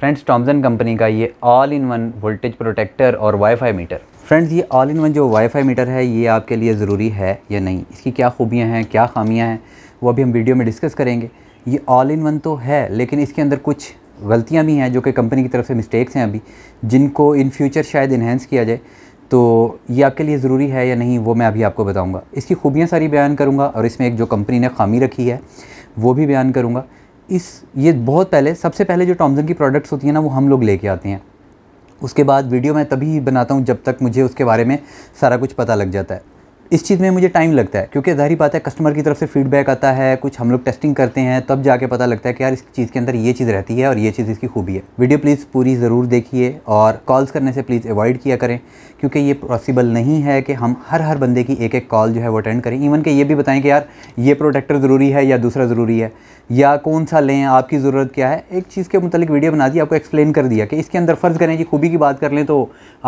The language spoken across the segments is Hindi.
फ्रेंड्स टॉमसन कंपनी का ये all in one voltage protector और वाईफाई मीटर फ्रेंड्स ये ऑल इन वन जो वाईफाई मीटर है ये आपके लिए ज़रूरी है या नहीं इसकी क्या खूबियाँ हैं क्या खामियाँ हैं वो अभी हम वीडियो में डिस्कस करेंगे ये ऑल इन वन तो है लेकिन इसके अंदर कुछ गलतियाँ भी हैं जो कि कंपनी की तरफ से मिस्टेक्स हैं अभी जिनको इन फ्यूचर शायद इन्हेंस किया जाए तो ये आपके लिए ज़रूरी है या नहीं वो मैं अभी आपको बताऊंगा इसकी खूबियाँ सारी बयान करूंगा और इसमें एक जो कंपनी ने खामी रखी है वो भी बयान करूंगा इस ये बहुत पहले सबसे पहले जो टॉमजन की प्रोडक्ट्स होती हैं ना वो हम लोग लेके आते हैं उसके बाद वीडियो मैं तभी बनाता हूँ जब तक मुझे उसके बारे में सारा कुछ पता लग जाता है इस चीज़ में मुझे टाइम लगता है क्योंकि जहरी बात है कस्टमर की तरफ से फीडबैक आता है कुछ हम लोग टेस्टिंग करते हैं तब जाके पता लगता है कि यार इस चीज़ के अंदर ये चीज़ रहती है और ये चीज़ इसकी खूबी है वीडियो प्लीज़ पूरी ज़रूर देखिए और कॉल्स करने से प्लीज़ अवॉइड किया करें क्योंकि ये पॉसिबल नहीं है कि हम हर हर बंदे की एक एक कॉल जो है वो अटेंड करें इवन कि ये भी बताएं कि यार ये प्रोटेक्टर ज़रूरी है या दूसरा ज़रूरी है या कौन सा लें आपकी ज़रूरत क्या है एक चीज़ के मतलब वीडियो बना दी आपको एक्सप्लेन कर दिया कि इसके अंदर फ़र्ज़ करें जी खूबी की बात कर लें तो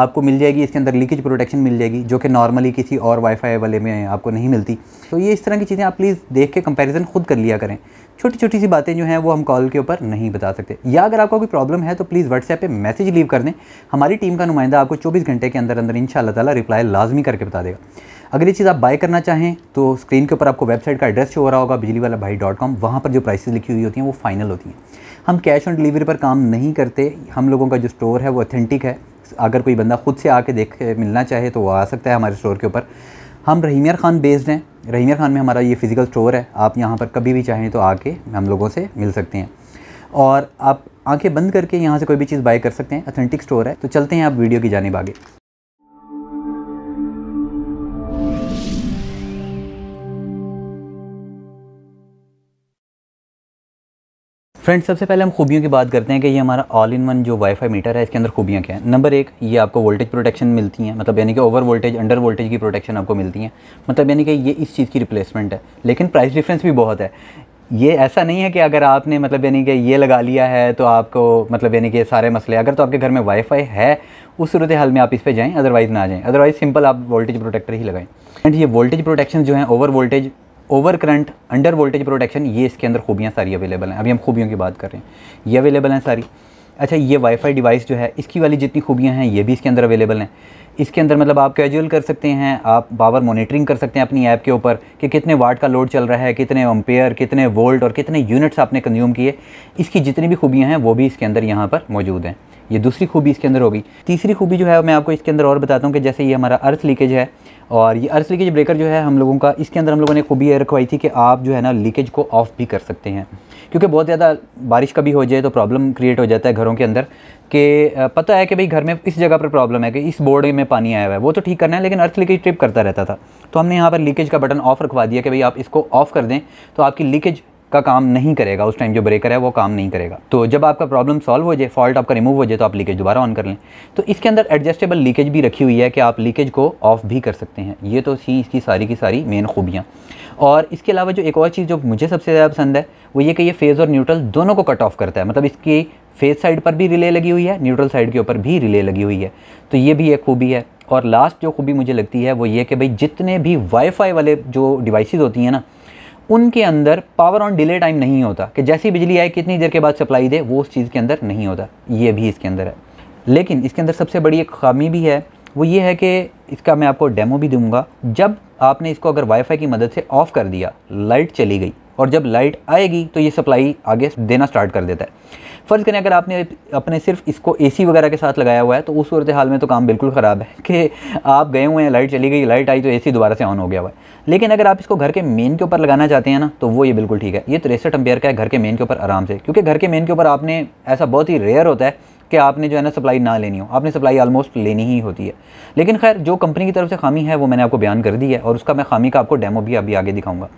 आपको मिल जाएगी इसके अंदर लीकेज प्रोटेक्शन मिल जाएगी जो कि नॉर्मली किसी और वाईफाई है वाले में आपको नहीं मिलती तो ये इस तरह की चीज़ें आप प्लीज़ देख के कंपैरिजन खुद कर लिया करें छोटी छोटी सी बातें जो हैं वो हम कॉल के ऊपर नहीं बता सकते या अगर आपका कोई प्रॉब्लम है तो प्लीज़ व्हाट्सएप पे मैसेज लीव कर दें हमारी टीम का नुमाइंदा आपको 24 घंटे के अंदर अंदर इन ताला रिप्लाई लाजमी करके बता देगा अगर ये चीज़ आप बाय करना चाहें तो स्क्रीन के ऊपर आपको वेबसाइट का एड्रेस हो रहा होगा बिजली वाला भाई डॉट कॉम वहाँ पर जो प्राइस लिखी हुई होती हैं वो फाइनल होती हैं हम कैश ऑन डिलीवरी पर काम नहीं करते हम लोगों का जो स्टोर है वो ऑथेंटिक है अगर कोई बंदा खुद से आके देख मिलना चाहे तो वो आ सकता है हमारे स्टोर के ऊपर हम रहीमियर ख़ान बेस्ड हैं रहीमियर ख़ान में हमारा ये फ़िज़िकल स्टोर है आप यहाँ पर कभी भी चाहें तो आके हम लोगों से मिल सकते हैं और आप आंखें बंद करके यहाँ से कोई भी चीज़ बाय कर सकते हैं अथेंटिक स्टोर है तो चलते हैं आप वीडियो की जानब आगे फ्रेंड्स सबसे पहले हम खूबियों की बात करते हैं कि ये हमारा ऑल इन वन जो वाईफाई मीटर है इसके अंदर खूबियाँ क्या है नंबर एक ये आपको वोल्टेज प्रोटेक्शन मिलती हैं मतलब यानी कि ओवर वोल्टेज अंडर वोल्टेज की प्रोटेक्शन आपको मिलती है मतलब यानी कि ये इस चीज़ की रिप्लेसमेंट है लेकिन प्राइस डिफरेंस भी बहुत है ये ऐसा नहीं है कि अगर आपने मतलब यानी कि ये लगा लिया है तो आपको मतलब यानी कि सारे मसले अगर तो आपके घर में वाईफाई है उस सूरत हाल में आप इस पर जाएँ अदरवाइज़ ना जाएं अदरवाइज़ सिंपल आप वोल्टेज प्रोटेक्टर ही लगाएं एंड ये वोल्टेज प्रोटेक्शन जो है over voltage over current under voltage protection ये इसके अंदर खूबियाँ सारी अवेलेबल हैं अभी हम खूबियों की बात कर रहे हैं ये अवेलेबल हैं सारी अच्छा ये वाईफाई डिवाइस जो है इसकी वाली जितनी खूबियाँ हैं ये भी इसके अंदर अवेलेबल हैं इसके अंदर मतलब आप कैजुअल कर सकते हैं आप पावर मॉनिटरिंग कर सकते हैं अपनी ऐप के ऊपर कि कितने वाट का लोड चल रहा है कितने एम्पेयर कितने वोल्ट और कितने यूनिट्स आपने कंज्यूम किए इसकी जितनी भी खूबियाँ हैं वो भी इसके अंदर यहाँ पर मौजूद हैं ये दूसरी खूबी इसके अंदर होगी तीसरी खूबी जो है मैं आपको इसके अंदर और बताता हूँ कि जैसे ये हमारा अर्थ लीकेज है और ये अर्थ लीकेज ब्रेकर जो है हम लोगों का इसके अंदर हम लोगों ने खूबी रखवाई थी कि आप जो है ना लीकेज को ऑफ़ भी कर सकते हैं क्योंकि बहुत ज़्यादा बारिश कभी हो जाए तो प्रॉब्लम क्रिएट हो जाता है घरों के अंदर कि पता है कि भाई घर में इस जगह पर प्रॉब्लम है कि इस बोर्ड में पानी आया हुआ है वो तो ठीक करना है लेकिन अर्थ लीकेज ट्रिप करता रहता था तो हमने यहाँ पर लीकेज का बटन ऑफ़ रखवा दिया कि भाई आप इसको ऑफ़ कर दें तो आपकी लीकेज का काम नहीं करेगा उस टाइम जो ब्रेकर है वो काम नहीं करेगा तो जब आपका प्रॉब्लम सॉल्व हो जाए फॉल्ट आपका रिमूव हो जाए तो आप लीकेज दोबारा ऑन कर लें तो इसके अंदर एडजस्टेबल लीकेज भी रखी हुई है कि आप लीकेज को ऑफ भी कर सकते हैं ये तो थी इसकी सारी की सारी मेन खूबियाँ और इसके अलावा जो एक और चीज़ जो मुझे सबसे ज़्यादा पसंद है वो ये कि ये फेज़ और न्यूट्रल दोनों को कट ऑफ करता है मतलब इसकी फेज़ साइड पर भी रिले लगी हुई है न्यूट्रल साइड के ऊपर भी रिले लगी हुई है तो ये भी एक खूबी है और लास्ट जो खूबी मुझे लगती है वो ये कि भाई जितने भी वाईफाई वाले जो डिवाइसेस होती हैं ना उनके अंदर पावर ऑन डिले टाइम नहीं होता कि जैसी बिजली आए कितनी देर के बाद सप्लाई दे वो उस चीज़ के अंदर नहीं होता ये भी इसके अंदर है लेकिन इसके अंदर सबसे बड़ी एक खामी भी है वो ये है कि इसका मैं आपको डेमो भी दूंगा जब आपने इसको अगर वाईफाई की मदद से ऑफ़ कर दिया लाइट चली गई और जब लाइट आएगी तो ये सप्लाई आगे देना स्टार्ट कर देता है फ़र्ज़ करें अगर आपने अपने सिर्फ इसको एसी वगैरह के साथ लगाया हुआ है तो उस सूरत हाल में तो काम बिल्कुल ख़राब है कि आप गए हुए हैं लाइट चली गई लाइट आई तो एसी दोबारा से ऑन हो गया हुआ है लेकिन अगर आप इसको घर के मेन के ऊपर लगाना चाहते हैं ना तो वो ये बिल्कुल ठीक है ये तिरसठ एम्पेयर का है घर के मेन के ऊपर आराम से क्योंकि घर के मेन के ऊपर आपने ऐसा बहुत ही रेयर होता है कि आपने जो है ना सप्लाई ना लेनी हो आपने सप्लाई ऑलमोस्ट लेनी ही होती है लेकिन खैर जो कंपनी की तरफ से खामी है वो मैंने आपको बयान कर दी है और उसका मैं खामी का आपको डेमो भी अभी आगे दिखाऊंगा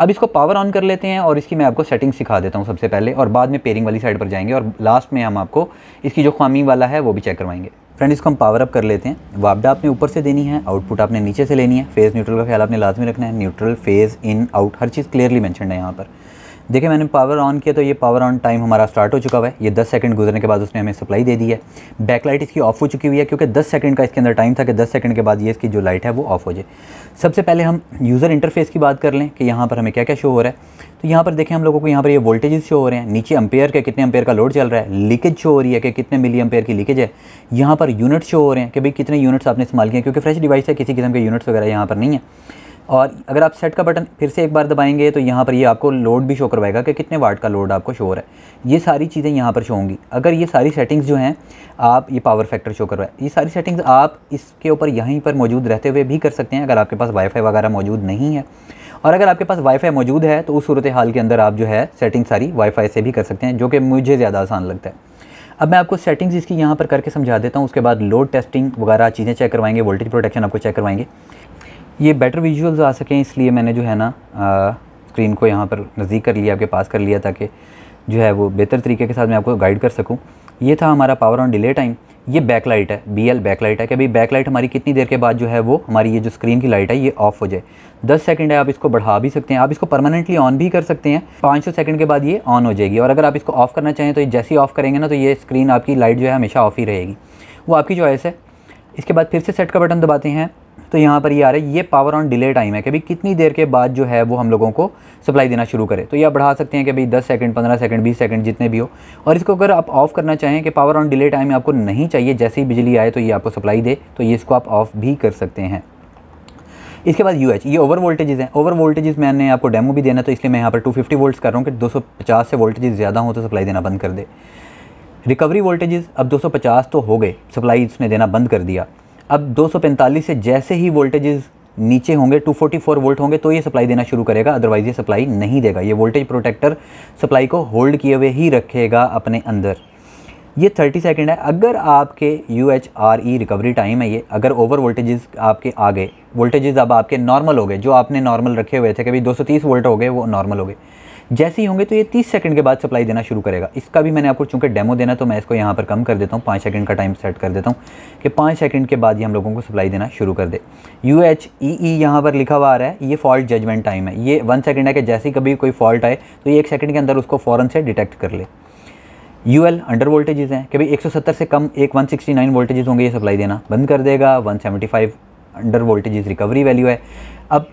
अब इसको पावर ऑन कर लेते हैं और इसकी मैं आपको सेटिंग सिखा देता हूँ सबसे पहले और बाद में पेयरिंग वाली साइड पर जाएंगे और लास्ट में हम आपको इसकी जो खामी वाला है वो भी चेक करवाएंगे फ्रेंड इसको हम पावर अप कर लेते हैं वापडा आपने ऊपर से देनी है आउटपुट आपने नीचे से लेनी है फेज़ न्यूट्रल का ख्याल आपने लाजमी रखना है न्यूट्रल फेज़ इन आउट हर चीज़ क्लियरली मैंशन है यहाँ पर देखिए मैंने पावर ऑन किया तो ये पावर ऑन टाइम हमारा स्टार्ट हो चुका हुआ है ये 10 सेकंड गुजरने के बाद उसने हमें सप्लाई दे दी है बैकलाइट इसकी ऑफ हो चुकी हुई है क्योंकि 10 सेकंड का इसके अंदर टाइम था कि 10 सेकंड के बाद ये इसकी जो लाइट है वो ऑफ हो जाए सबसे पहले हम यूज़र इंटरफेस की बात कर लें कि यहाँ पर हमें क्या क्या शो हो रहा है तो यहाँ पर देखें हम लोगों को यहाँ पर ये वोल्टेज शो हो रहे हैं नीचे अम्पेयर के कितने अम्पेयर का लोड चल रहा है लीकेज शो हो रही है कि कितने मिली अम्पेयर की लीकेज है यहाँ पर यूनिट शो हो रहे हैं कि भाई कितने यूनिट्स आपने इस्तेमाल किए क्योंकि फ्रेश डिवाइस है किसी किस्म के यूनिट्स वगैरह यहाँ पर नहीं है और अगर आप सेट का बटन फिर से एक बार दबाएंगे तो यहाँ पर ये यह आपको लोड भी शो करवाएगा कि कितने वाट का लोड आपको शो हो रहा है ये सारी चीज़ें यहाँ पर शो होंगी अगर ये सारी सेटिंग्स जो हैं आप ये पावर फैक्टर शो करवाए ये सारी सेटिंग्स आप इसके ऊपर यहीं पर मौजूद रहते हुए भी कर सकते हैं अगर आपके पास वाईफाई वगैरह मौजूद नहीं है और अगर आपके पास वाईफाई मौजूद है तो उस सूरत हाल के अंदर आप जो है सेटिंग सारी वाईफाई से भी कर सकते हैं जो कि मुझे ज़्यादा आसान लगता है अब मैं आपको सेटिंग्स इसकी यहाँ पर करके समझा देता हूँ उसके बाद लोड टेस्टिंग वगैरह चीज़ें चेक करवाएंगे वोल्टेज प्रोटेक्शन आपको चेक करवाएंगे ये बेटर विजुअल्स आ सकें इसलिए मैंने जो है ना स्क्रीन को यहाँ पर नज़दीक कर लिया आपके पास कर लिया ताकि जो है वो बेहतर तरीके के साथ मैं आपको गाइड कर सकूँ ये था हमारा पावर ऑन डिले टाइम ये बैक लाइट है बी एल बैक लाइट है कि भाई बैक लाइट हमारी कितनी देर के बाद जो है वो हमारी ये जो स्क्रीन की लाइट है ये ऑफ हो जाए 10 सेकंड है आप इसको बढ़ा भी सकते हैं आप इसको परमानेंटली ऑन भी कर सकते हैं 500 सेकंड के बाद ये ऑन हो जाएगी और अगर आप इसको ऑफ करना चाहें तो ये जैसे ही ऑफ करेंगे ना तो ये स्क्रीन आपकी लाइट जो है हमेशा ऑफ ही रहेगी वो आपकी चॉइस है इसके बाद फिर से सेट का बटन दबाते हैं तो यहाँ पर ये आ रहा है ये पावर ऑन डिले टाइम है कि भाई कितनी देर के बाद जो है वो हम लोगों को सप्लाई देना शुरू करें तो ये आप बढ़ा सकते हैं कि भाई 10 सेकंड 15 सेकंड 20 सेकंड जितने भी हो और इसको अगर आप ऑफ़ करना चाहें कि पावर ऑन डिले टाइम आपको नहीं चाहिए जैसे ही बिजली आए तो ये आपको सप्लाई दे तो ये इसको आप ऑफ़ भी कर सकते हैं इसके बाद यू ये ओवर वोल्टेजेज़ हैं ओवर वोल्टेजेज़ मैंने आपको डेमो भी देना तो इसलिए मैं यहाँ पर टू फिफ्टी कर रहा हूँ कि दो से वोल्टेजेस ज़्यादा हो तो सप्लाई देना बंद कर दे रिकवरी वोल्टेजेस अब 250 तो हो गए सप्लाई इसने देना बंद कर दिया अब 245 से जैसे ही वोल्टेजेस नीचे होंगे 244 वोल्ट होंगे तो ये सप्लाई देना शुरू करेगा अदरवाइज़ ये सप्लाई नहीं देगा ये वोल्टेज प्रोटेक्टर सप्लाई को होल्ड किए हुए ही रखेगा अपने अंदर ये 30 सेकंड है अगर आपके U H R E recovery time है ये अगर ओवर वोल्टेजेस आपके आ गए वोल्टेजेस अब आपके नॉर्मल हो गए जो आपने नॉर्मल रखे हुए थे कभी 230 वोल्ट हो गए वो नॉर्मल हो गए जैसे ही होंगे तो ये 30 सेकंड के बाद सप्लाई देना शुरू करेगा इसका भी मैंने आपको चूंकि डेमो देना तो मैं इसको यहाँ पर कम कर देता हूँ पाँच सेकंड का टाइम सेट कर देता हूँ कि पाँच सेकंड के बाद ही हम लोगों को सप्लाई देना शुरू कर दे यू एच ई ई यहाँ पर लिखा हुआ आ रहा है ये फॉल्ट जजमेंट टाइम है ये वन सेकेंड है कि जैसे ही कभी कोई फॉल्ट आए तो ये एक सेकेंड के अंदर उसको फ़ौरन से डिटेक्ट कर ले यू एल अंडर वोल्टेजेज हैं कि भाई 170 से कम एक वन सिक्सटी होंगे ये सप्लाई देना बंद कर देगा one under voltages recovery value है अब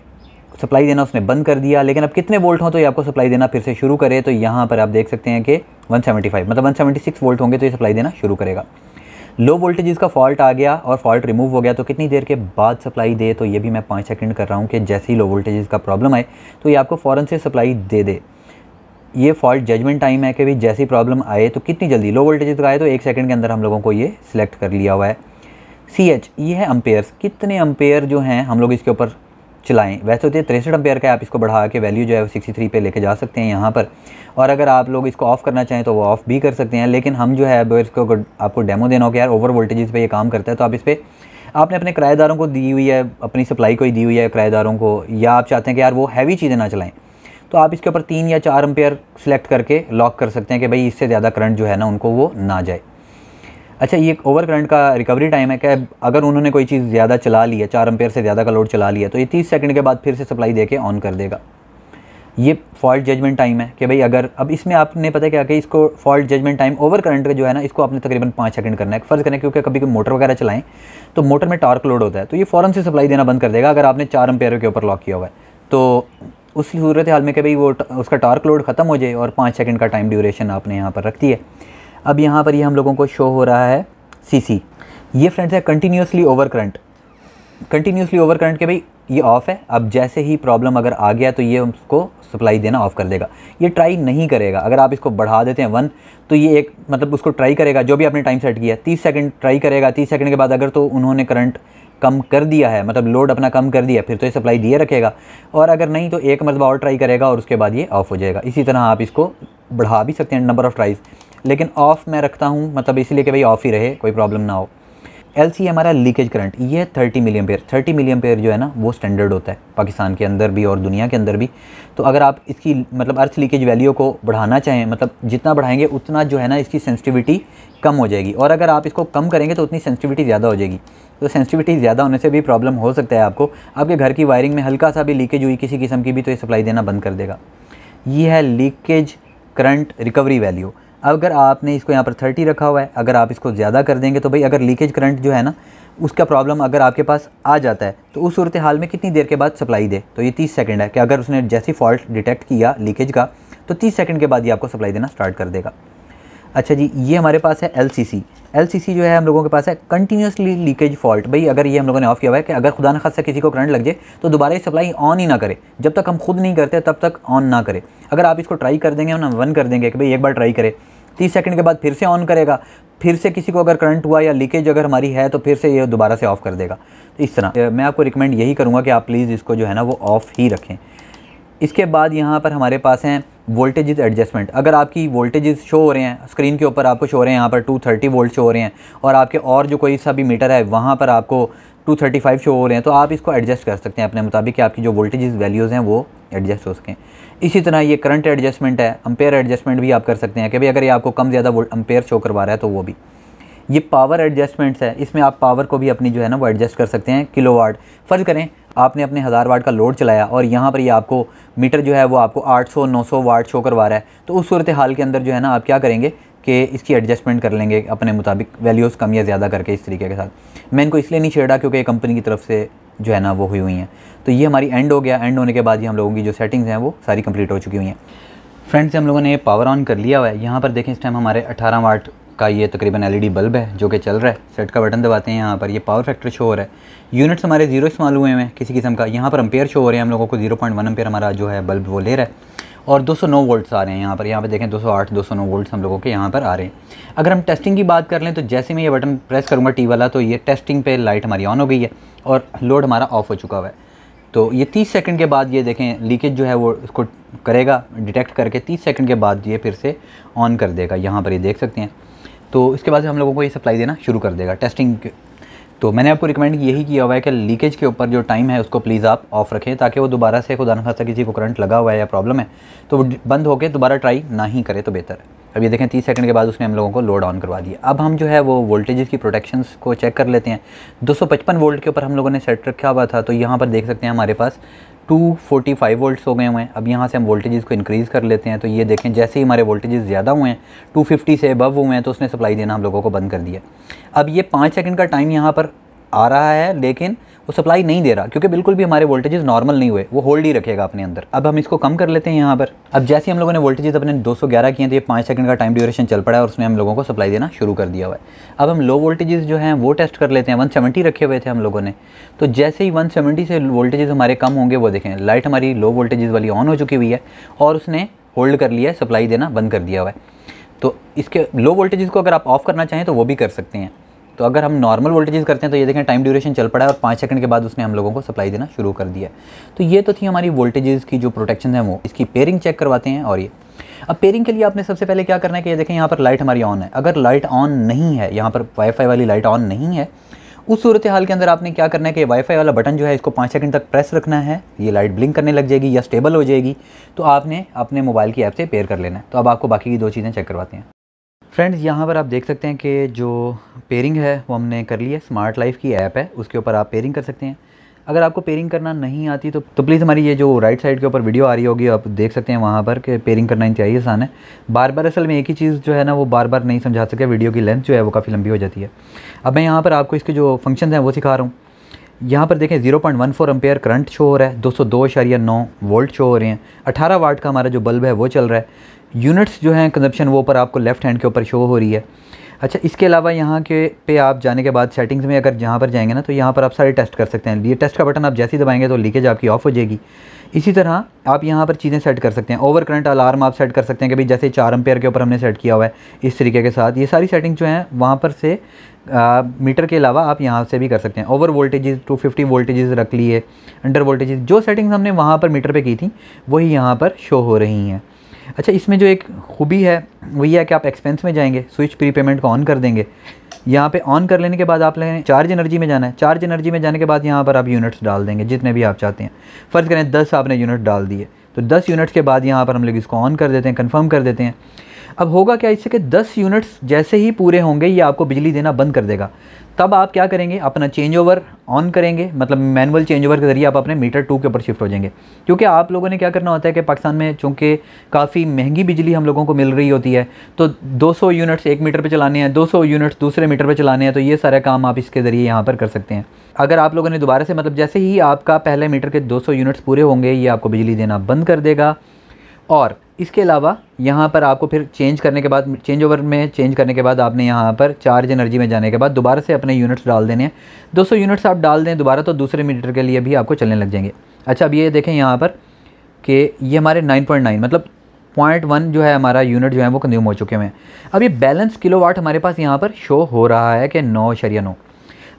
सप्लाई देना उसने बंद कर दिया लेकिन अब कितने वोल्ट हों तो ये आपको सप्लाई देना फिर से शुरू करे तो यहाँ पर आप देख सकते हैं कि 175 मतलब 176 वोल्ट होंगे तो ये सप्लाई देना शुरू करेगा लो वोल्टेज का फॉल्ट आ गया और फॉल्ट रिमूव हो गया तो कितनी देर के बाद सप्लाई दे तो ये भी मैं पाँच सेकेंड कर रहा हूँ कि जैसे ही लो वोल्टेज का प्रॉब्लम आए तो ये आपको फ़ौरन से सप्लाई दे दे ये फॉल्ट जजमेंट टाइम है कि भाई जैसी प्रॉब्लम आए तो कितनी जल्दी लो वोल्टेज का आए तो एक सेकंड के अंदर हम लोगों को ये सिलेक्ट कर लिया हुआ है सी एच ये है अम्पेयर्स कितने अम्पेयर जो हैं हम लोग इसके ऊपर चलाएं वैसे होती तो है तिरसठ अम्पेयर का आप इसको बढ़ा के वैल्यू जो है वो सिक्सटी थ्री पर लेके जा सकते हैं यहाँ पर और अगर आप लोग इसको ऑफ़ करना चाहें तो वो ऑफ़ भी कर सकते हैं लेकिन हम जो है अब इसको आपको डेमो देना हो कि यार ओवर वोल्टेजेस पे ये काम करता है तो आप इस पर आपने अपने किराएदारों को दी हुई है अपनी सप्लाई को ही दी हुई है किराएदारों को या आप चाहते हैं कि यार वो हैवी चीज़ें ना चलाएं तो आप इसके ऊपर तीन या चार एम्पेयर सेलेक्ट करके लॉक कर सकते हैं कि भाई इससे ज़्यादा करंट जो है ना उनको वो ना जाए अच्छा ये ओवर करंट का रिकवरी टाइम है क्या अगर उन्होंने कोई चीज़ ज़्यादा चला ली है चार एम्पेयर से ज़्यादा का लोड चला लिया तो ये तीस सेकंड के बाद फिर से सप्लाई दे के ऑन कर देगा ये फॉल्ट जजमेंट टाइम है कि भाई अगर अब इसमें आपने पता क्या कि इसको fault judgement time over current का जो है ना इसको आपने तकरीबन पाँच सेकंड करना है फ़र्ज़ करना क्योंकि कभी कोई मोटर वगैरह चलाएं तो मोटर में टार्क लोड होता है तो ये फ़ौरन से सप्लाई देना बंद कर देगा अगर आपने चार अंपेयर के ऊपर लॉक किया हुआ है तो उसी सूरत हाल में कि भाई वो उसका टार्क लोड ख़त्म हो जाए और पाँच सेकंड का टाइम ड्यूरेशन आपने यहाँ पर रख है अब यहाँ पर ये यह हम लोगों को शो हो रहा है सी ये फ्रेंड्स है continuously over current continuously over current के भाई ये ऑफ़ है अब जैसे ही प्रॉब्लम अगर आ गया तो ये उसको सप्लाई देना ऑफ़ कर देगा ये ट्राई नहीं करेगा अगर आप इसको बढ़ा देते हैं वन तो ये एक मतलब उसको ट्राई करेगा जो भी आपने टाइम सेट किया तीस सेकंड ट्राई करेगा तीस सेकंड के बाद अगर तो उन्होंने करंट कम कर दिया है मतलब लोड अपना कम कर दिया फिर तो ये सप्लाई दिए रखेगा और अगर नहीं तो एक मरतबा और ट्राई करेगा और उसके बाद ये ऑफ़ हो जाएगा इसी तरह आप इसको बढ़ा भी सकते हैं नंबर ऑफ़ ट्राइज़ लेकिन ऑफ़ मैं रखता हूँ मतलब इसलिए कि भाई ऑफ़ ही रहे कोई प्रॉब्लम ना हो एल सी हमारा लीकेज करंट ये thirty milliampere thirty milliampere जो है ना वो स्टैंडर्ड होता है पाकिस्तान के अंदर भी और दुनिया के अंदर भी तो अगर आप इसकी मतलब अर्थ लीकेज वैल्यू को बढ़ाना चाहें मतलब जितना बढ़ाएंगे उतना जो है ना इसकी सेंसिटिविटी कम हो जाएगी और अगर आप इसको कम करेंगे तो उतनी सेंसिटिविटी ज़्यादा हो जाएगी तो सेंसिटिविटी ज़्यादा होने से भी प्रॉब्लम हो सकता है आपको आपके घर की वायरिंग में हल्का सा भी लीकेज हुई किसी किस्म की भी तो ये सप्लाई देना बंद कर देगा ये है लीकेज करंट रिकवरी वैल्यू अगर आपने इसको यहाँ पर थर्टी रखा हुआ है अगर आप इसको ज़्यादा कर देंगे तो भाई अगर लीकेज करंट जो है ना उसका प्रॉब्लम अगर आपके पास आ जाता है तो उस सूरत हाल में कितनी देर के बाद सप्लाई दे तो ये तीस सेकेंड है कि अगर उसने जैसी फॉल्ट डिटेक्ट किया लीकेज का तो तीस सेकेंड के बाद ही आपको सप्लाई देना स्टार्ट कर देगा अच्छा जी ये हमारे पास है L C C L C सी जो है हम लोगों के पास है कंटिन्यूसली लीकेज फॉल्ट भाई अगर ये हम लोगों ने ऑफ किया हुआ है कि अगर खुदा न खासा किसी को करंट लग जाए तो दोबारा ये सप्लाई ऑन ही ना करे जब तक हम खुद नहीं करते तब तक ऑन ना करें अगर आप इसको ट्राई कर देंगे हम वन कर देंगे कि भाई एक बार ट्राई करें तीस सेकंड के बाद फिर से ऑन करेगा फिर से किसी को अगर करंट हुआ या लीकेज अगर हमारी है तो फिर से ये दोबारा से ऑफ़ कर देगा तो इस तरह मैं आपको रिकमेंड यही करूँगा कि आप प्लीज़ इसको जो है ना वो ऑफ़ ही रखें इसके बाद यहाँ पर हमारे पास हैं वोल्टेजेस एडजस्टमेंट अगर आपकी वोल्टेजेस शो हो रहे हैं स्क्रीन के ऊपर आपको शो हो रहे हैं यहाँ पर 230 वोल्ट शो हो रहे हैं और आपके और जो कोई सा भी मीटर है वहाँ पर आपको 235 शो हो रहे हैं तो आप इसको एडजस्ट कर सकते हैं अपने मुताबिक कि आपकी जो वोल्टेजेस वैल्यूज़ हैं वो एडजस्ट हो सकें इसी तरह ये करंट एडजस्टमेंट है अम्पेयर एडजस्टमेंट भी आप कर सकते हैं कि भाई अगर ये आपको कम ज़्यादा अम्पेयर शो करवा रहा है तो वो भी ये पावर एडजस्टमेंट्स है इसमें आप पावर को भी अपनी जो है ना वो एडजस्ट कर सकते हैं किलो वाट फ़र्ज़ करें आपने अपने हज़ार वाट का लोड चलाया और यहाँ पर ये आपको मीटर जो है वो आपको 800 900 वाट शो करवा रहा है तो उस सूरत हाल के अंदर जो है ना आप क्या करेंगे कि इसकी एडजस्टमेंट कर लेंगे अपने मुताबिक वैल्यूज़ कम या ज़्यादा करके इस तरीके के साथ मैं इनको इसलिए नहीं छेड़ा क्योंकि कंपनी की तरफ से जो है ना वो हुई हुई हैं तो ये हमारी एंड हो गया एंड होने के बाद ही हम लोगों की जो सेटिंग्स हैं वो सारी कंप्लीट हो चुकी हुई हैं फ्रेंड्स हम लोगों ने पावर ऑन कर लिया हुआ है यहाँ पर देखें इस टाइम हमारे 18 वाट का ये तकरीबन एलईडी बल्ब है जो कि चल रहा है सेट का बटन दबाते हैं यहाँ पर ये पावर फैक्टर शो हो रहा है यूनिट्स हमारे जीरो इस्तेमाल हुए हैं किसी किस्म का यहाँ पर अम्पेयर शो हो रहे हैं हम लोगों को जीरो पॉइंट वन हमारा जो है बल्ब वो ले रहा है और 209 वोल्ट्स आ रहे हैं यहाँ पर यहाँ पर देखें 208 209 वोल्ट्स हम लोगों के यहाँ पर आ रहे हैं अगर हम टेस्टिंग की बात कर लें तो जैसे मैं ये बटन प्रेस करूँगा टी वाला तो ये टेस्टिंग पे लाइट हमारी ऑन हो गई है और लोड हमारा ऑफ हो चुका हुआ है तो ये 30 सेकंड के बाद ये देखें लीकेज जो है वो इसको करेगा डिटेक्ट करके तीस सेकेंड के बाद ये फिर से ऑन कर देगा यहाँ पर ये देख सकते हैं तो इसके बाद हम लोगों को ये सप्लाई देना शुरू कर देगा टेस्टिंग तो मैंने आपको रिकमेंड यही किया हुआ है कि लीकेज के ऊपर जो टाइम है उसको प्लीज़ आप ऑफ रखें ताकि वो दोबारा से खुदा खासा किसी को करंट लगा हुआ है या प्रॉब्लम है तो वो बंद होकर दोबारा ट्राई ना ही करें तो बेहतर है अब ये देखें तीस सेकंड के बाद उसने हम लोगों को लोड ऑन करवा दिया अब हम जो है वो वोल्टेजेस की प्रोटेक्शंस को चेक कर लेते हैं 255 वोल्ट के ऊपर हम लोगों ने सेट रखा हुआ था तो यहाँ पर देख सकते हैं हमारे पास 245 वोल्ट्स हो गए हुए हैं अब यहाँ से हम वोल्टेजेस को इंक्रीज़ कर लेते हैं तो ये देखें जैसे ही हमारे वोल्टेजेस ज़्यादा हुए हैं 250 से अबव हुए हैं तो उसने सप्लाई देना हम लोगों को बंद कर दिया अब ये पाँच सेकंड का टाइम यहाँ पर आ रहा है लेकिन वो सप्लाई नहीं दे रहा क्योंकि बिल्कुल भी हमारे वोल्टेजेस नॉर्मल नहीं हुए वो होल्ड ही रखेगा अपने अंदर अब हम इसको कम कर लेते हैं यहाँ पर अब जैसे हम लोगों ने वोल्टेजेस अपने 211 किए तो ये पाँच सेकंड का टाइम ड्यूरेशन चल पड़ा है और उसमें हम लोगों को सप्लाई देना शुरू कर दिया हुआ है अब हम लो वोल्टेजेस जो हैं वो टेस्ट कर लेते हैं वन रखे हुए थे हम लोगों ने तो जैसे ही 170 से वोल्टेजेस हमारे कम होंगे वो देखें लाइट हमारी लो वोल्टेजेस वाली ऑन हो चुकी हुई है और उसने होल्ड कर लिया है सप्लाई देना बंद कर दिया हुआ है तो इसके लो वोल्टेजेस को अगर आप ऑफ़ करना चाहें तो वो भी कर सकते हैं तो अगर हम नॉर्मल वोल्टेजेस करते हैं तो ये देखें टाइम ड्यूरेशन चल पड़ा है और पाँच सेकंड के बाद उसने हम लोगों को सप्लाई देना शुरू कर दिया तो ये तो थी हमारी वोल्टेजेस की जो प्रोटेक्शन है वो इसकी पेयरिंग चेक करवाते हैं और ये अब पेयरिंग के लिए आपने सबसे पहले क्या करना है कि ये देखें यहाँ पर लाइट हमारी ऑन है अगर लाइट ऑन नहीं है यहाँ पर वाईफाई वाली लाइट ऑन नहीं है उस सूरत हाल के अंदर आपने क्या करना है कि वाईफाई वाला बटन जो है इसको पाँच सेकंड तक प्रेस रखना है ये लाइट ब्लिंक करने लग जाएगी या स्टेबल हो जाएगी तो आपने अपने मोबाइल की ऐप से पेयर कर लेना है तो अब आपको बाकी की दो चीज़ें चेक करवाते हैं फ्रेंड्स यहाँ पर आप देख सकते हैं कि जो पेयरिंग है वो हमने कर ली है स्मार्ट लाइफ की ऐप है उसके ऊपर आप पेयरिंग कर सकते हैं अगर आपको पेयरिंग करना नहीं आती तो तो प्लीज़ हमारी ये जो राइट साइड के ऊपर वीडियो आ रही होगी आप देख सकते हैं वहाँ पर कि पेयरिंग करना इंतहाई आसान है बार बार असल में एक ही चीज़ जो है ना वो बार बार नहीं समझा सके वीडियो की लेंथ जो है वो काफ़ी लंबी हो जाती है अब मैं यहाँ पर आपको इसके जो फंक्शन हैं वो सिखा रहा हूँ यहाँ पर देखें zero point ampere current show हो रहा है दो सौ दो इशारिया नौ वोल्ट शो हो रहे हैं अठारह वाट का हमारा जो बल्ब है वो चल रहा है यूनिट्स जो हैं कंजप्शन वो पर आपको लेफ्ट हैंड के ऊपर शो हो रही है अच्छा इसके अलावा यहाँ के पे आप जाने के बाद सेटिंग्स में अगर जहाँ पर जाएंगे ना तो यहाँ पर आप सारे टेस्ट कर सकते हैं ये टेस्ट का बटन आप जैसे ही दबाएंगे तो लीकेज आपकी ऑफ हो जाएगी इसी तरह आप यहाँ पर चीज़ें सेट कर सकते हैं ओवर करंट अलार्म आप सेट कर सकते हैं कि भाई जैसे चार एम्पेयर के ऊपर हमने सेट किया हुआ है इस तरीके के साथ ये सारी सेटिंग जो हैं वहाँ पर से आ, मीटर के अलावा आप यहाँ से भी कर सकते हैं ओवर वोल्टेजेस 250 वोल्टेजेस रख लिए अंडर वोल्टेजेस जो सेटिंग्स हमने वहाँ पर मीटर पे की थी वही यहाँ पर शो हो रही हैं अच्छा इसमें जो एक खूबी है वो ये है कि आप एक्सपेंस में जाएंगे स्विच प्री पेमेंट को ऑन कर देंगे यहाँ पे ऑन कर लेने के बाद आप लेंगे चार्ज एनर्जी में जाना है चार्ज एनर्जी में जाने के बाद यहाँ पर आप यूनिट्स डाल देंगे जितने भी आप चाहते हैं फ़र्ज़ करें दस आपने यूनिट डाल दिए तो दस यूनिट्स के बाद यहाँ पर हम लोग इसको ऑन कर देते हैं कन्फर्म कर देते हैं अब होगा क्या इससे कि 10 यूनिट्स जैसे ही पूरे होंगे ये आपको बिजली देना बंद कर देगा तब आप क्या करेंगे अपना चेंज ओवर ऑन करेंगे मतलब मैनुअल चेंज ओवर के ज़रिए आप अपने मीटर टू के ऊपर शिफ्ट हो जाएंगे क्योंकि आप लोगों ने क्या करना होता है कि पाकिस्तान में चूंकि काफ़ी महंगी बिजली हम लोगों को मिल रही होती है तो 200 यूनिट्स एक मीटर पे चलाने हैं 200 यूनिट्स दूसरे मीटर पर चलाने हैं तो ये सारे काम आप इसके ज़रिए यहाँ पर कर सकते हैं अगर आप लोगों ने दोबारा से मतलब जैसे ही आपका पहले मीटर के दो यूनिट्स पूरे होंगे ये आपको बिजली देना बंद कर देगा और इसके अलावा यहाँ पर आपको फिर चेंज करने के बाद चेंज ओवर में चेंज करने के बाद आपने यहाँ पर चार्ज एनर्जी में जाने के बाद दोबारा से अपने यूनिट्स डाल देने हैं 200 यूनिट्स आप डाल दें दोबारा तो दूसरे मीटर के लिए भी आपको चलने लग जाएंगे अच्छा अब ये देखें यहाँ पर कि ये हमारे 9.9 मतलब पॉइंट वन जो है हमारा यूनिट जो है वो कंज्यूम हो चुके हैं अब ये बैलेंस किलोवाट हमारे पास यहाँ पर शो हो रहा है कि नौ शरिया नौ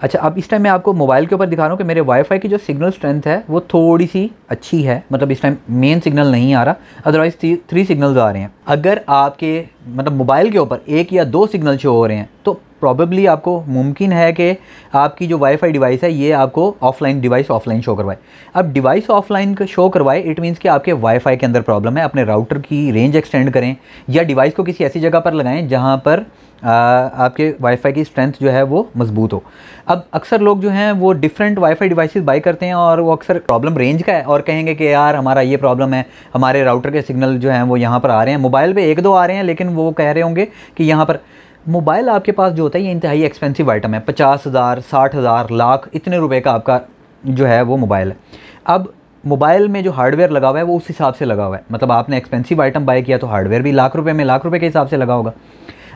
अच्छा अब इस टाइम मैं आपको मोबाइल के ऊपर दिखा रहा हूँ कि मेरे वाईफाई की जो सिग्नल स्ट्रेंथ है वो थोड़ी सी अच्छी है मतलब इस टाइम मेन सिग्नल नहीं आ रहा अदरवाइज़ थ्री सिग्नल्स आ रहे हैं अगर आपके मतलब मोबाइल के ऊपर एक या दो सिग्नल शो हो रहे हैं तो प्रॉबेबली आपको मुमकिन है कि आपकी जो वाईफाई डिवाइस है ये आपको ऑफलाइन डिवाइस ऑफलाइन शो करवाए अब डिवाइस ऑफलाइन शो करवाए इट मीन्स कि आपके वाईफाई के अंदर प्रॉब्लम है अपने राउटर की रेंज एक्सटेंड करें या डिवाइस को किसी ऐसी जगह पर लगाएं जहाँ पर आ, आपके वाईफाई की स्ट्रेंथ जो है वो मजबूत हो अब अक्सर लोग जो हैं वो डिफरेंट वाईफाई डिवाइसेस बाई करते हैं और वो अक्सर प्रॉब्लम रेंज का है और कहेंगे कि यार हमारा ये प्रॉब्लम है हमारे राउटर के सिग्नल जो हैं वो यहाँ पर आ रहे हैं मोबाइल पे एक दो आ रहे हैं लेकिन वो कह रहे होंगे कि यहाँ पर मोबाइल आपके पास जो होता है ये इंतहाई एक्सपेंसिव आइटम है पचास हज़ार साठ हज़ार लाख इतने रुपए का आपका जो है वो मोबाइल है अब मोबाइल में जो हार्डवेयर लगा हुआ है वो उस हिसाब से लगा हुआ है मतलब आपने एक्सपेंसिव आइटम बाय किया तो हार्डवेयर भी लाख रुपए में लाख रुपए के हिसाब से लगा होगा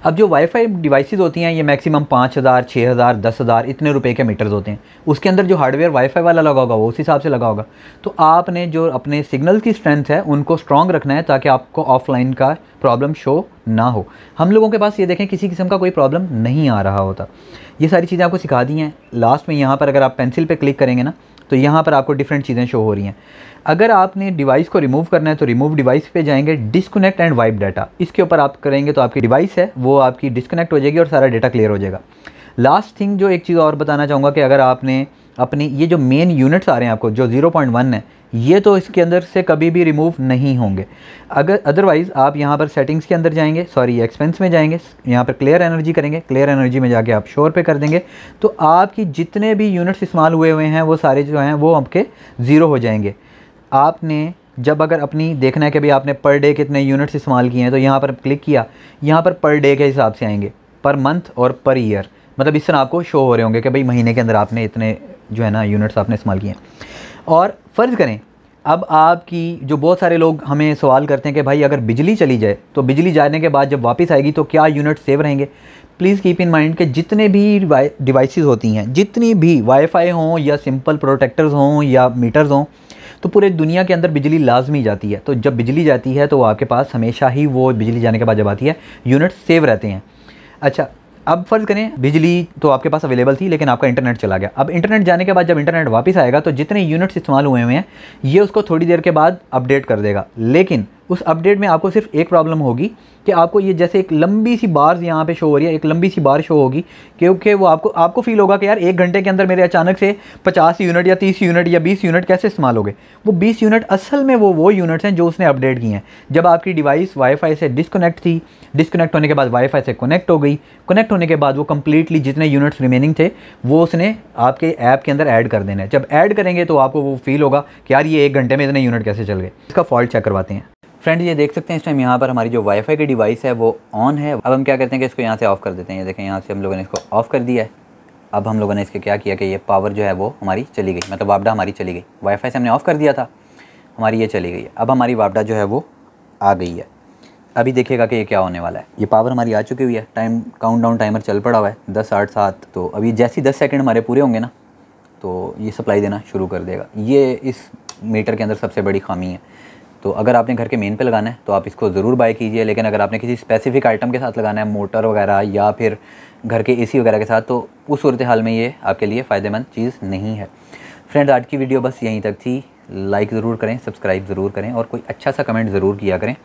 अब जो वाईफाई डिवाइसेस होती हैं ये मैक्सिमम पाँच हज़ार छः हज़ार दस हज़ार इतने रुपए के मीटर्स होते हैं उसके अंदर जो हार्डवेयर वाईफाई वाला लगा होगा वो उस हिसाब से लगा होगा तो आपने जो अपने सिग्नल की स्ट्रेंथ है उनको स्ट्रॉन्ग रखना है ताकि आपको ऑफलाइन का प्रॉब्लम शो ना हो हम लोगों के पास ये देखें किसी किस्म का कोई प्रॉब्लम नहीं आ रहा होता ये सारी चीज़ें आपको सिखा दी हैं लास्ट में यहाँ पर अगर आप पेंसिल पर क्लिक करेंगे ना तो यहाँ पर आपको डिफरेंट चीज़ें शो हो रही हैं अगर आपने डिवाइस को रिमूव करना है तो रिमूव डिवाइस पे जाएंगे डिस्कनेक्ट एंड वाइप डाटा इसके ऊपर आप करेंगे तो आपकी डिवाइस है वो आपकी डिस्कनेक्ट हो जाएगी और सारा डाटा क्लियर हो जाएगा लास्ट थिंग जो एक चीज़ और बताना चाहूँगा कि अगर आपने अपनी ये जो मेन यूनिट्स आ रहे हैं आपको जो जीरो है ये तो इसके अंदर से कभी भी रिमूव नहीं होंगे अगर अदरवाइज़ आप यहाँ पर सेटिंग्स के अंदर जाएंगे सॉरी एक्सपेंस में जाएंगे यहाँ पर क्लियर एनर्जी करेंगे क्लियर एनर्जी में जाके आप शोर पे कर देंगे तो आपकी जितने भी यूनिट्स इस्तेमाल हुए हुए हैं वो सारे जो हैं वो आपके ज़ीरो हो जाएंगे आपने जब अगर अपनी देखना है कि भाई आपने पर डे कितने यूनिट्स इस्तेमाल किए हैं तो यहाँ पर क्लिक किया यहाँ पर पर डे के हिसाब से आएंगे पर मंथ और पर ईयर मतलब इस तरह आपको शो हो रहे होंगे कि भाई महीने के अंदर आपने इतने जो है ना यूनिट्स आपने इस्तेमाल किए हैं और फ़र्ज़ करें अब आपकी जो बहुत सारे लोग हमें सवाल करते हैं कि भाई अगर बिजली चली जाए तो बिजली जाने के बाद जब वापस आएगी तो क्या यूनिट सेव रहेंगे प्लीज़ कीप इन माइंड कि जितने भी डिवाइसेस होती हैं जितनी भी वाईफाई हों या सिंपल प्रोटेक्टर्स हों या मीटर्स हों तो पूरे दुनिया के अंदर बिजली लाजमी जाती है तो जब बिजली जाती है तो आपके पास हमेशा ही वो बिजली जाने के बाद जब आती है यूनिट सेव रहते हैं अच्छा अब फ़र्ज़ करें बिजली तो आपके पास अवेलेबल थी लेकिन आपका इंटरनेट चला गया अब इंटरनेट जाने के बाद जब इंटरनेट वापस आएगा तो जितने यूनिट्स इस्तेमाल हुए हुए हैं ये उसको थोड़ी देर के बाद अपडेट कर देगा लेकिन उस अपडेट में आपको सिर्फ एक प्रॉब्लम होगी कि आपको ये जैसे एक लंबी सी बार्स यहाँ पे शो हो रही है एक लंबी सी बार शो होगी क्योंकि वो आपको आपको फील होगा कि यार एक घंटे के अंदर मेरे अचानक से पचास यूनिट या तीस यूनिट या बीस यूनिट कैसे इस्तेमाल हो गए वो बीस यूनिट असल में वो वो यूनिट्स हैं जो उसने अपडेट किए हैं जब आपकी डिवाइस वाईफाई से डिसकनेक्ट थी डिसकनेक्ट होने के बाद वाई से कनेक्ट हो गई कनेक्ट होने के बाद वो कम्प्लीटली जितने यूनिट्स रिमेनिंग थे वो उसने आपके ऐप के अंदर ऐड कर देना है जब ऐड करेंगे तो आपको वो फील होगा कि यार ये एक घंटे में इतने यूनिट कैसे चल गए इसका फॉल्ट चेक करवाते हैं फ्रेंड ये देख सकते हैं इस टाइम यहाँ पर हमारी जो वाईफाई की डिवाइस है वो ऑन है अब हम क्या करते हैं कि इसको यहाँ से ऑफ़ कर देते हैं ये देखें यहाँ से हम लोगों ने इसको ऑफ़ कर दिया है अब हम लोगों ने इसके क्या किया कि ये पावर जो है वो हमारी चली गई मतलब वापडा हमारी चली गई वाईफाई से हमने ऑफ़ कर दिया था हमारी ये चली गई है अब हमारी वापडा जो है वो आ गई है अभी देखिएगा कि ये क्या होने वाला है ये पावर हमारी आ चुकी हुई है टाइम काउंट टाइमर चल पड़ा हुआ है दस आठ सात तो अभी जैसे ही दस सेकेंड हमारे पूरे होंगे ना तो ये सप्लाई देना शुरू कर देगा ये इस मीटर के अंदर सबसे बड़ी खामी है तो अगर आपने घर के मेन पे लगाना है तो आप इसको ज़रूर बाय कीजिए लेकिन अगर आपने किसी स्पेसिफिक आइटम के साथ लगाना है मोटर वगैरह या फिर घर के एसी वगैरह के साथ तो उस सूरत हाल में ये आपके लिए फ़ायदेमंद चीज़ नहीं है फ्रेंड आज की वीडियो बस यहीं तक थी लाइक ज़रूर करें सब्सक्राइब ज़रूर करें और कोई अच्छा सा कमेंट ज़रूर किया करें